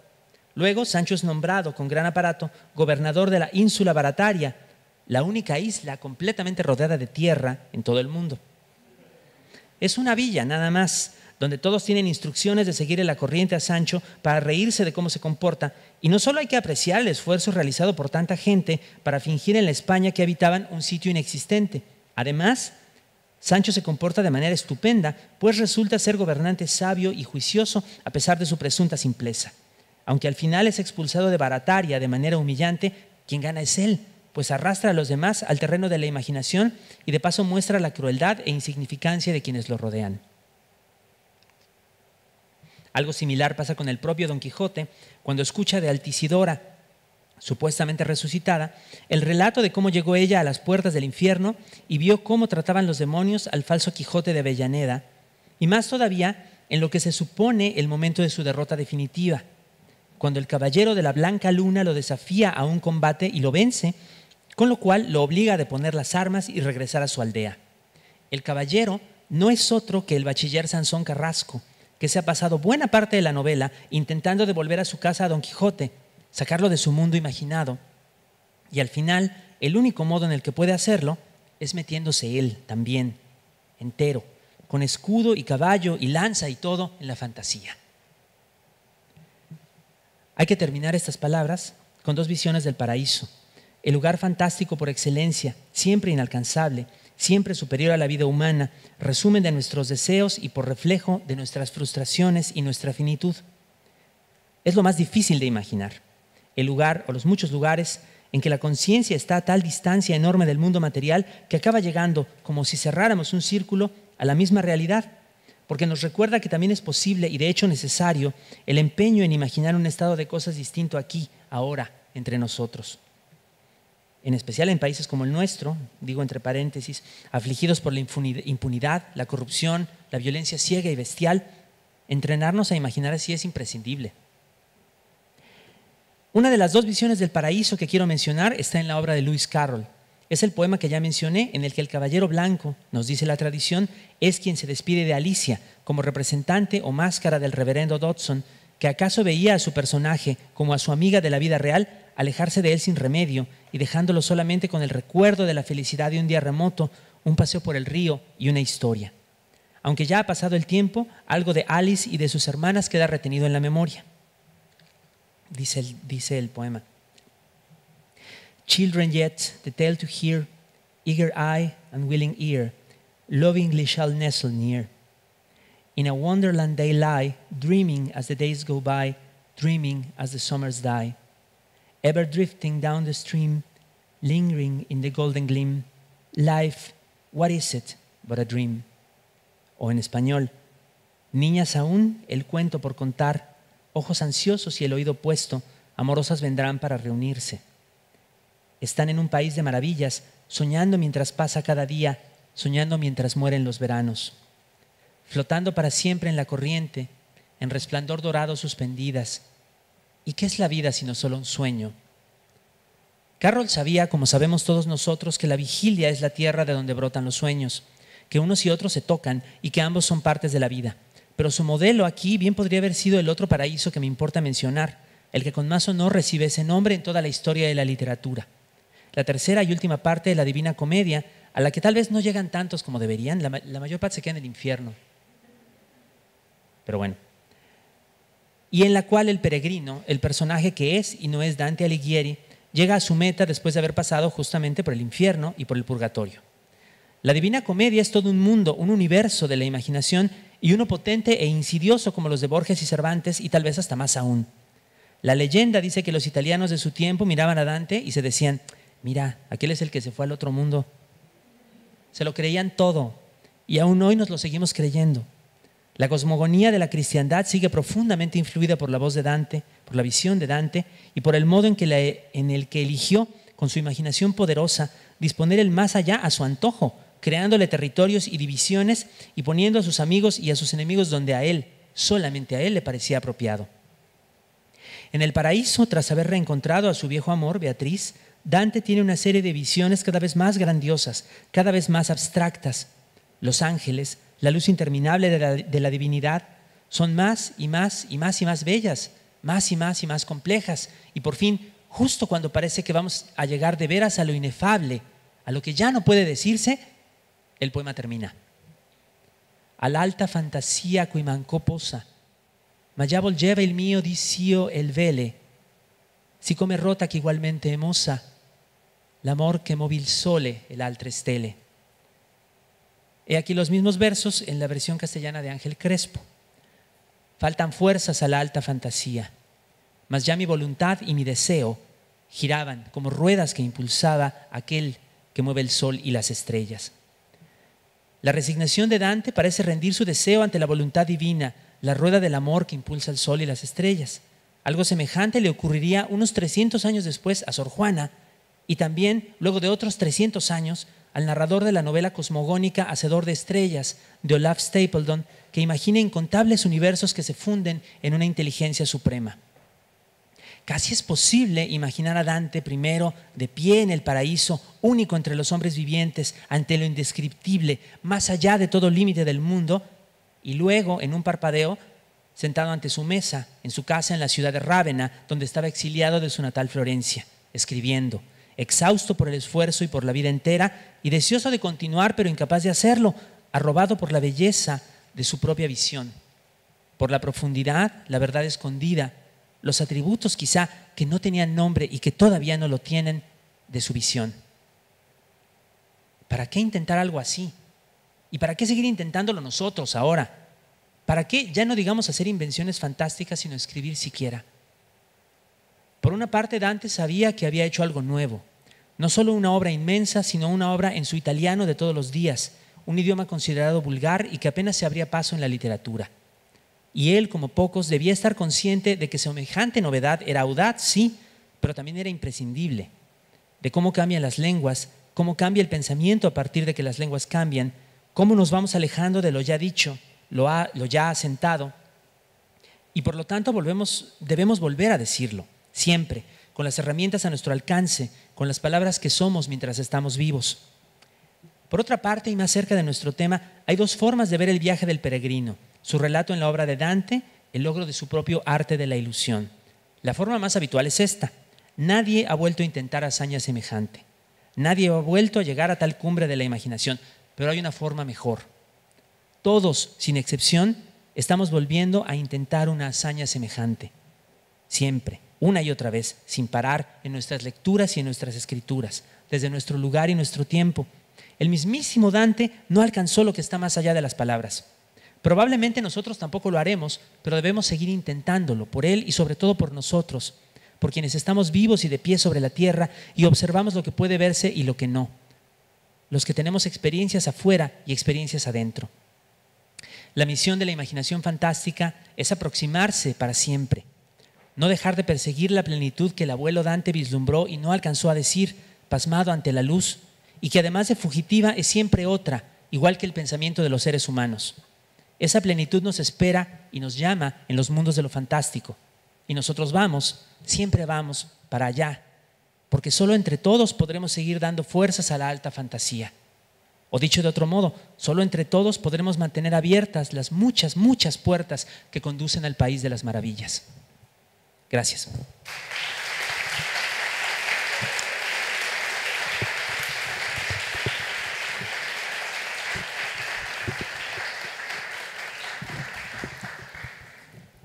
Luego Sancho es nombrado con gran aparato gobernador de la ínsula barataria, la única isla completamente rodeada de tierra en todo el mundo. Es una villa nada más, donde todos tienen instrucciones de seguir en la corriente a Sancho para reírse de cómo se comporta, y no solo hay que apreciar el esfuerzo realizado por tanta gente para fingir en la España que habitaban un sitio inexistente, además Sancho se comporta de manera estupenda, pues resulta ser gobernante sabio y juicioso a pesar de su presunta simpleza. Aunque al final es expulsado de Barataria de manera humillante, quien gana es él, pues arrastra a los demás al terreno de la imaginación y de paso muestra la crueldad e insignificancia de quienes lo rodean. Algo similar pasa con el propio Don Quijote cuando escucha de Altisidora, supuestamente resucitada, el relato de cómo llegó ella a las puertas del infierno y vio cómo trataban los demonios al falso Quijote de Avellaneda, y más todavía en lo que se supone el momento de su derrota definitiva, cuando el caballero de la Blanca Luna lo desafía a un combate y lo vence, con lo cual lo obliga a deponer las armas y regresar a su aldea. El caballero no es otro que el bachiller Sansón Carrasco, que se ha pasado buena parte de la novela intentando devolver a su casa a Don Quijote, sacarlo de su mundo imaginado. Y al final, el único modo en el que puede hacerlo es metiéndose él también, entero, con escudo y caballo y lanza y todo en la fantasía. Hay que terminar estas palabras con dos visiones del paraíso, el lugar fantástico por excelencia, siempre inalcanzable, siempre superior a la vida humana, resumen de nuestros deseos y por reflejo de nuestras frustraciones y nuestra finitud. Es lo más difícil de imaginar el lugar o los muchos lugares en que la conciencia está a tal distancia enorme del mundo material que acaba llegando, como si cerráramos un círculo, a la misma realidad, porque nos recuerda que también es posible y de hecho necesario el empeño en imaginar un estado de cosas distinto aquí, ahora, entre nosotros. En especial en países como el nuestro, digo entre paréntesis, afligidos por la impunidad, la corrupción, la violencia ciega y bestial, entrenarnos a imaginar así es imprescindible. Una de las dos visiones del paraíso que quiero mencionar está en la obra de Lewis Carroll. Es el poema que ya mencioné, en el que el caballero blanco, nos dice la tradición, es quien se despide de Alicia como representante o máscara del reverendo Dodson, que acaso veía a su personaje como a su amiga de la vida real alejarse de él sin remedio y dejándolo solamente con el recuerdo de la felicidad de un día remoto, un paseo por el río y una historia. Aunque ya ha pasado el tiempo, algo de Alice y de sus hermanas queda retenido en la memoria. dice el, dice el poema. Children yet, the tale to hear, eager eye and willing ear, lovingly shall nestle near. In a wonderland they lie, dreaming as the days go by, dreaming as the summers die. Ever drifting down the stream, lingering in the golden gleam, life, what is it but a dream? O en español, niñas aún, el cuento por contar, ojos ansiosos y el oído puesto, amorosas vendrán para reunirse. Están en un país de maravillas, soñando mientras pasa cada día, soñando mientras mueren los veranos, flotando para siempre en la corriente, en resplandor dorado suspendidas. ¿Y qué es la vida sino solo un sueño? Carroll sabía, como sabemos todos nosotros, que la vigilia es la tierra de donde brotan los sueños, que unos y otros se tocan y que ambos son partes de la vida. Pero su modelo aquí bien podría haber sido el otro paraíso que me importa mencionar, el que con más honor recibe ese nombre en toda la historia de la literatura. La tercera y última parte de la Divina Comedia, a la que tal vez no llegan tantos como deberían, la, mayor parte se queda en el infierno. Pero bueno. Y en la cual el peregrino, el personaje que es y no es Dante Alighieri, llega a su meta después de haber pasado justamente por el infierno y por el purgatorio. La Divina Comedia es todo un mundo, un universo de la imaginación y uno potente e insidioso como los de Borges y Cervantes y tal vez hasta más aún. La leyenda dice que los italianos de su tiempo miraban a Dante y se decían, mira, aquel es el que se fue al otro mundo. Se lo creían todo y aún hoy nos lo seguimos creyendo. La cosmogonía de la cristiandad sigue profundamente influida por la voz de Dante, por la visión de Dante y por el modo en, que en el que eligió, con su imaginación poderosa, disponer el más allá a su antojo, creándole territorios y divisiones y poniendo a sus amigos y a sus enemigos donde a él, solamente a él le parecía apropiado. En el paraíso, tras haber reencontrado a su viejo amor, Beatriz, Dante tiene una serie de visiones cada vez más grandiosas, cada vez más abstractas. Los ángeles, la luz interminable de la, divinidad, son más y más y más y más bellas, más y más y más complejas. Y por fin, justo cuando parece que vamos a llegar de veras a lo inefable, a lo que ya no puede decirse, el poema termina. al alta fantasía cui manco posa, ma ya volgeva el mío disio el vele si come rota que igualmente emosa el l'amor que movil sole el altre He aquí los mismos versos en la versión castellana de Ángel Crespo. Faltan fuerzas a la alta fantasía, mas ya mi voluntad y mi deseo giraban como ruedas que impulsaba aquel que mueve el sol y las estrellas. La resignación de Dante parece rendir su deseo ante la voluntad divina, la rueda del amor que impulsa el sol y las estrellas. Algo semejante le ocurriría unos 300 años después a Sor Juana y también, luego de otros 300 años, al narrador de la novela cosmogónica Hacedor de Estrellas de Olaf Stapledon, que imagina incontables universos que se funden en una inteligencia suprema. Casi es posible imaginar a Dante primero de pie en el paraíso, único entre los hombres vivientes, ante lo indescriptible, más allá de todo límite del mundo, y luego, en un parpadeo, sentado ante su mesa, en su casa en la ciudad de Rávena, donde estaba exiliado de su natal Florencia, escribiendo, exhausto por el esfuerzo y por la vida entera, y deseoso de continuar pero incapaz de hacerlo, arrobado por la belleza de su propia visión, por la profundidad, la verdad escondida, los atributos quizá que no tenían nombre y que todavía no lo tienen de su visión. ¿Para qué intentar algo así? ¿Y para qué seguir intentándolo nosotros ahora? ¿Para qué ya no digamos hacer invenciones fantásticas, sino escribir siquiera? Por una parte, Dante sabía que había hecho algo nuevo, no solo una obra inmensa, sino una obra en su italiano de todos los días, un idioma considerado vulgar y que apenas se abría paso en la literatura y él, como pocos, debía estar consciente de que semejante novedad era audaz, sí, pero también era imprescindible, de cómo cambian las lenguas, cómo cambia el pensamiento a partir de que las lenguas cambian, cómo nos vamos alejando de lo ya dicho, lo, ya asentado, y por lo tanto debemos volver a decirlo, siempre, con las herramientas a nuestro alcance, con las palabras que somos mientras estamos vivos. Por otra parte, y más cerca de nuestro tema, hay dos formas de ver el viaje del peregrino su relato en la obra de Dante, el logro de su propio arte de la ilusión. La forma más habitual es esta. Nadie ha vuelto a intentar hazaña semejante. Nadie ha vuelto a llegar a tal cumbre de la imaginación, pero hay una forma mejor. Todos, sin excepción, estamos volviendo a intentar una hazaña semejante. Siempre, una y otra vez, sin parar en nuestras lecturas y en nuestras escrituras, desde nuestro lugar y nuestro tiempo. El mismísimo Dante no alcanzó lo que está más allá de las palabras. Probablemente nosotros tampoco lo haremos, pero debemos seguir intentándolo por Él y sobre todo por nosotros, por quienes estamos vivos y de pie sobre la tierra y observamos lo que puede verse y lo que no, los que tenemos experiencias afuera y experiencias adentro. La misión de la imaginación fantástica es aproximarse para siempre, no dejar de perseguir la plenitud que el abuelo Dante vislumbró y no alcanzó a decir, pasmado ante la luz, y que además de fugitiva es siempre otra, igual que el pensamiento de los seres humanos. Esa plenitud nos espera y nos llama en los mundos de lo fantástico. Y nosotros vamos, siempre vamos para allá, porque solo entre todos podremos seguir dando fuerzas a la alta fantasía. O dicho de otro modo, solo entre todos podremos mantener abiertas las muchas, muchas puertas que conducen al país de las maravillas. Gracias.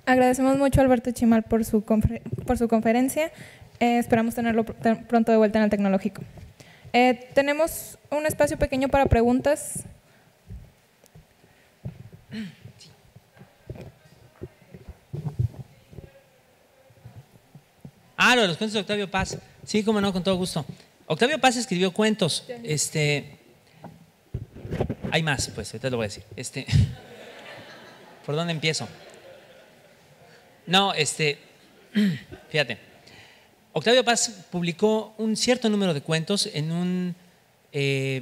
Agradecemos mucho a Alberto Chimal por su, por su conferencia. Eh, esperamos tenerlo pronto de vuelta en el tecnológico. Eh, tenemos un espacio pequeño para preguntas. Ah, lo de los cuentos de Octavio Paz. Sí, como no, con todo gusto. Octavio Paz escribió cuentos. Este, hay más, pues, ahorita lo voy a decir. Este, [LAUGHS] ¿Por dónde empiezo? No, este, [CLEARS THROAT] fíjate. Octavio Paz publicó un cierto número de cuentos en un, eh,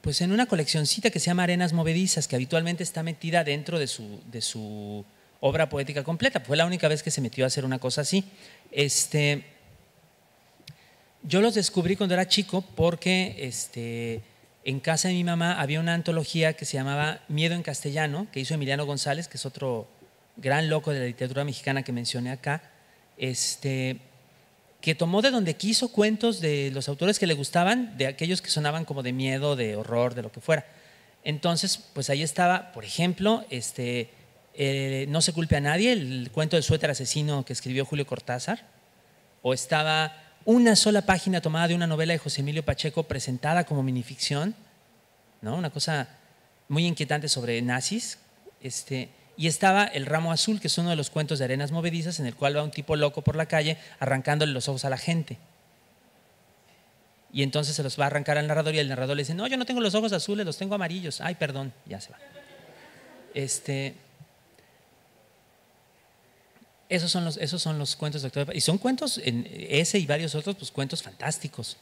pues en una coleccioncita que se llama Arenas Movedizas, que habitualmente está metida dentro de su, de su obra poética completa. Fue la única vez que se metió a hacer una cosa así. Este, yo los descubrí cuando era chico porque este, en casa de mi mamá había una antología que se llamaba Miedo en Castellano, que hizo Emiliano González, que es otro gran loco de la literatura mexicana que mencioné acá, este, que tomó de donde quiso cuentos de los autores que le gustaban, de aquellos que sonaban como de miedo, de horror, de lo que fuera. Entonces, pues ahí estaba, por ejemplo, este, eh, No se culpe a nadie, el cuento del suéter asesino que escribió Julio Cortázar, o estaba una sola página tomada de una novela de José Emilio Pacheco presentada como minificción, ¿no? una cosa muy inquietante sobre nazis. Este, y estaba El Ramo Azul, que es uno de los cuentos de arenas movedizas en el cual va un tipo loco por la calle arrancándole los ojos a la gente. Y entonces se los va a arrancar al narrador y el narrador le dice, no, yo no tengo los ojos azules, los tengo amarillos. Ay, perdón, ya se va. Este, esos, son los, esos son los cuentos de Octavio Y son cuentos, ese y varios otros, pues cuentos fantásticos.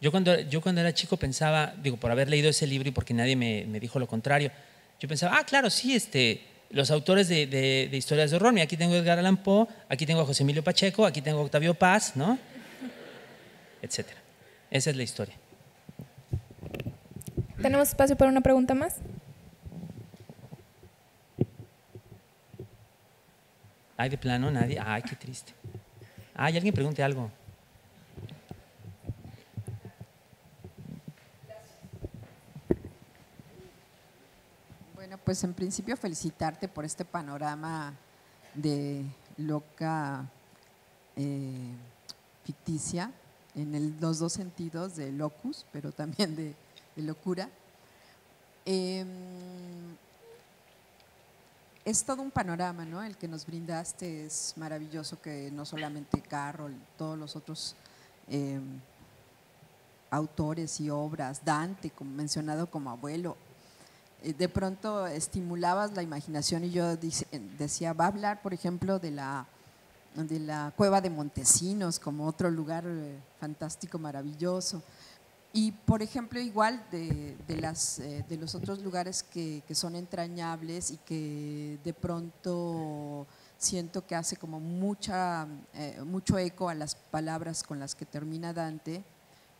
Yo cuando, yo cuando era chico pensaba, digo, por haber leído ese libro y porque nadie me, me dijo lo contrario, yo pensaba, ah, claro, sí, este, los autores de, historias de horror. aquí tengo a Edgar Allan Poe, aquí tengo a José Emilio Pacheco, aquí tengo a Octavio Paz, ¿no? Etcétera. Esa es la historia. ¿Tenemos espacio para una pregunta más? Ay, de plano, nadie. Ay, qué triste. hay alguien pregunte algo. Pues, en principio felicitarte por este panorama de loca eh, ficticia en los dos sentidos de locus, pero también de, locura. Em, es todo un panorama, ¿no? El que nos brindaste es maravilloso que no solamente Carroll, todos los otros em, autores y obras, Dante, como mencionado como abuelo, eh, de pronto estimulabas la imaginación y yo decía, va a hablar, por ejemplo, de la, la cueva de Montesinos como otro lugar eh, fantástico, maravilloso. Y, por ejemplo, igual de, eh, los otros lugares que, son entrañables y que de pronto siento que hace como mucha, mucho eco a las palabras con las que termina Dante,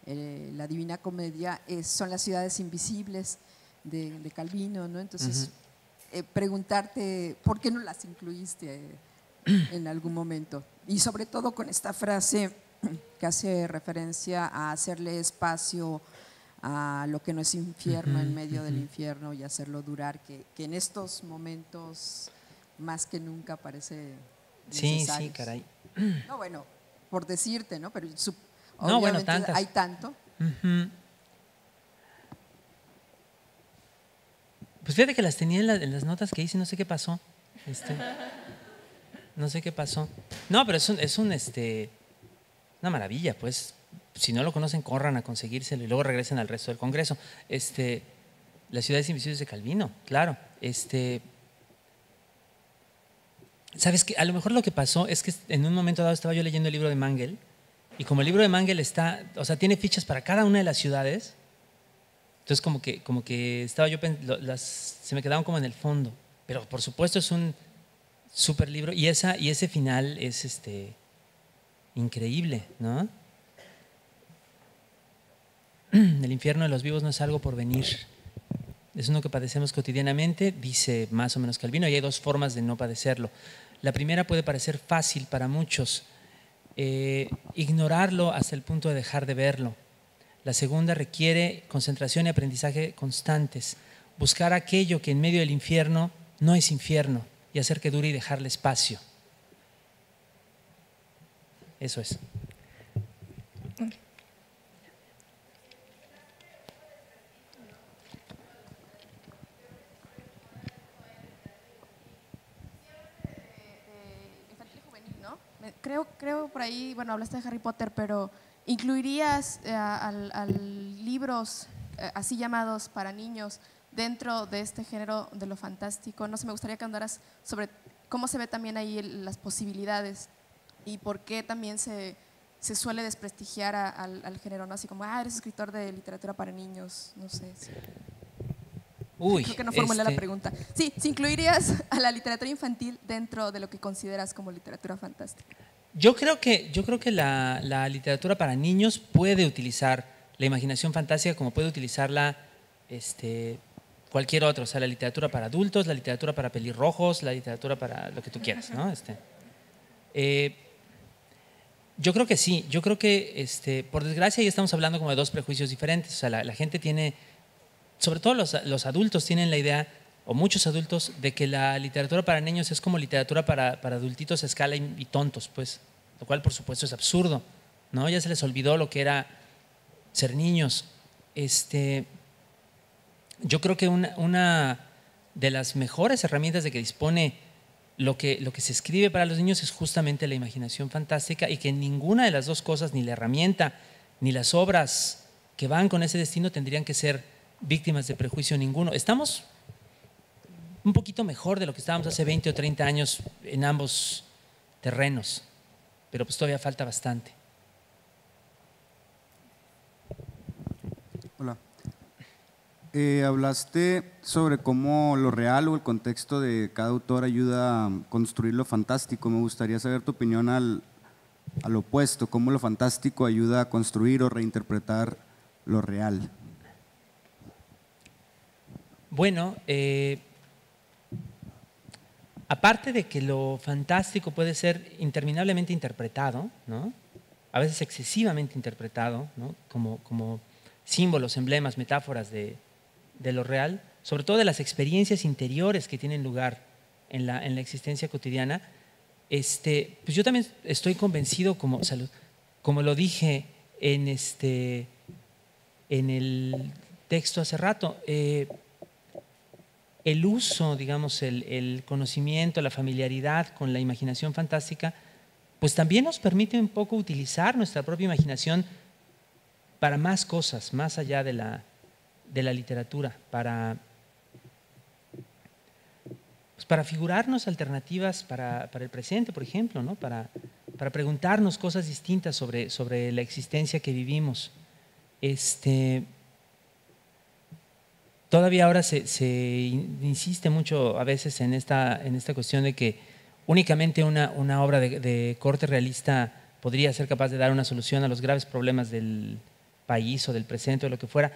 la Divina Comedia, son las ciudades invisibles de, Calvino, ¿no? Entonces, eh, preguntarte por qué no las incluiste eh, en algún momento. Y sobre todo con esta frase que hace referencia a hacerle espacio a lo que no es infierno en medio del infierno y hacerlo durar, que, en estos momentos más que nunca parece... Sí, sí, caray. No, bueno, por decirte, ¿no? Pero obviamente hay tanto. Pues fíjate que las tenía en, las notas que hice, no sé qué pasó. Este, no sé qué pasó. No, pero es un, este, una maravilla, pues. Si no lo conocen, corran a conseguírselo y luego regresen al resto del Congreso. Este, las ciudades invisibles de Calvino, claro. Este, Sabes que a lo mejor lo que pasó es que en un momento dado estaba yo leyendo el libro de Mangel y como el libro de Mangel está, o sea, tiene fichas para cada una de las ciudades, entonces como que, como que estaba yo, las, se me quedaban como en el fondo. Pero por supuesto es un súper libro y, esa, y ese final es este, increíble, ¿no? [CLEARS THROAT] El infierno de los vivos no es algo por venir. Es uno que padecemos cotidianamente, dice más o menos Calvino, y hay dos formas de no padecerlo. La primera puede parecer fácil para muchos, eh, ignorarlo hasta el punto de dejar de verlo. La segunda requiere concentración y aprendizaje constantes. Buscar aquello que en medio del infierno no es infierno y hacer que dure y dejarle espacio. Eso es. Eh, eh, creo, creo por ahí, bueno, hablaste de Harry Potter, pero ¿Incluirías eh, a al, libros eh, así llamados para niños dentro de este género de lo fantástico? No sé, me gustaría que andaras sobre cómo se ve también ahí las posibilidades y por qué también se, se suele desprestigiar al, género, ¿no? Así como, ah, eres escritor de literatura para niños, no sé. Uy, Creo que no formulé la este pregunta. Sí, incluirías a la literatura infantil dentro de lo que consideras como literatura fantástica? Yo creo que, yo creo que la, literatura para niños puede utilizar la imaginación fantástica como puede utilizarla este, cualquier otro, o sea, la literatura para adultos, la literatura para pelirrojos, la literatura para lo que tú quieras, ¿no? Este, eh, yo creo que sí, yo creo que, este, por desgracia, ya estamos hablando como de dos prejuicios diferentes, o sea, la, gente tiene, sobre todo los, los adultos tienen la idea o muchos adultos, de que la literatura para niños es como literatura para, adultitos a escala y, y, tontos, pues, lo cual por supuesto es absurdo, ¿no? Ya se les olvidó lo que era ser niños. Este, yo creo que una, una de las mejores herramientas de que dispone lo que, lo que se escribe para los niños es justamente la imaginación fantástica y que ninguna de las dos cosas, ni la herramienta, ni las obras que van con ese destino tendrían que ser víctimas de prejuicio ninguno. Estamos un poquito mejor de lo que estábamos hace 20 o 30 años en ambos terrenos, pero pues todavía falta bastante. Hola. Eh, hablaste sobre cómo lo real o el contexto de cada autor ayuda a construir lo fantástico. Me gustaría saber tu opinión al, al opuesto, cómo lo fantástico ayuda a construir o reinterpretar lo real. Bueno, eh, aparte de que lo fantástico puede ser interminablemente interpretado, ¿no? a veces excesivamente interpretado, como, símbolos, emblemas, metáforas de, lo real, sobre todo de las experiencias interiores que tienen lugar en la, existencia cotidiana, este, pues yo también estoy convencido, como, como lo dije en, este, en el texto hace rato, eh, el uso, digamos, el, conocimiento, la familiaridad con la imaginación fantástica, pues también nos permite un poco utilizar nuestra propia imaginación para más cosas, más allá de la, de la literatura, para, pues para figurarnos alternativas para, para, el presente, por ejemplo, ¿no? para, para preguntarnos cosas distintas sobre, sobre la existencia que vivimos. Este, todavía ahora se, insiste mucho a veces en esta, en esta cuestión de que únicamente una, una obra de, de, corte realista podría ser capaz de dar una solución a los graves problemas del país o del presente o lo que fuera.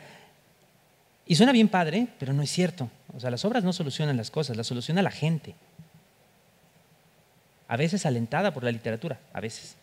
Y suena bien padre, pero no es cierto. O sea, las obras no solucionan las cosas, las soluciona la gente. A veces alentada por la literatura, a veces.